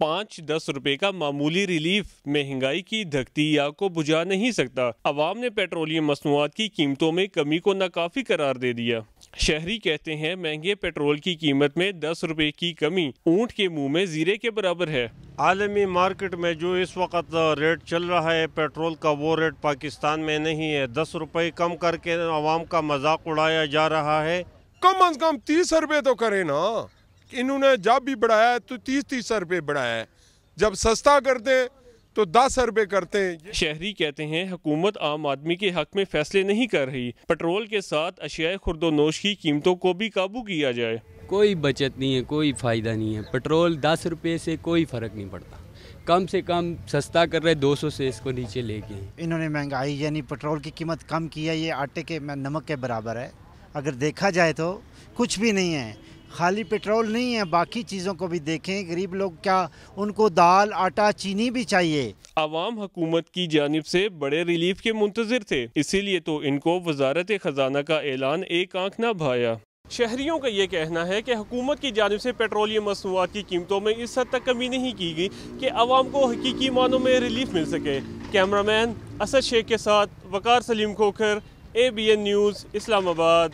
पाँच दस रुपए का मामूली रिलीफ महंगाई की धकती आग को बुझा नहीं सकता अवाम ने पेट्रोलियम मसनूआत की कीमतों में कमी को नाकाफी करार दे दिया शहरी कहते हैं महंगे पेट्रोल की कीमत में दस रुपए की कमी ऊंट के मुंह में जीरे के बराबर है आलमी मार्केट में जो इस वक्त रेट चल रहा है पेट्रोल का वो रेट पाकिस्तान में नहीं है दस रुपए कम करके आवाम का मजाक उड़ाया जा रहा है कम अज कम तीस रुपए तो करे ना इन्होंने जब भी बढ़ाया तो तीस तीस सौ रुपये बढ़ाया है जब सस्ता करते हैं तो दस रुपए करते हैं शहरी कहते हैं हुकूमत आम आदमी के हक में फैसले नहीं कर रही पेट्रोल के साथ अशिया खुर्दोनोश की कीमतों को भी काबू किया जाए कोई बचत नहीं है कोई फ़ायदा नहीं है पेट्रोल दस रुपये से कोई फ़र्क नहीं पड़ता कम से कम सस्ता कर रहे 200 से इसको नीचे लेके इन्होंने महंगाई यानी पेट्रोल की कीमत कम की है ये आटे के नमक के बराबर है अगर देखा जाए तो कुछ भी नहीं है खाली पेट्रोल नहीं है बाकी चीज़ों को भी देखें गरीब लोग क्या उनको दाल आटा चीनी भी चाहिए आवाम हकूमत की जानब से बड़े रिलीफ के मुंतजर थे इसीलिए तो इनको वजारत खजाना का ऐलान एक आंख न भाया शहरियों का ये कहना है कि हुकूमत की जानब से पेट्रोलियम मसनूआत की कीमतों में इस हद तक कमी नहीं की गई कि आवाम को हकीकी मानों में रिलीफ मिल सके कैमरामैन असद शेख के साथ Waqar Saleem Khokhar A B N news Islamabad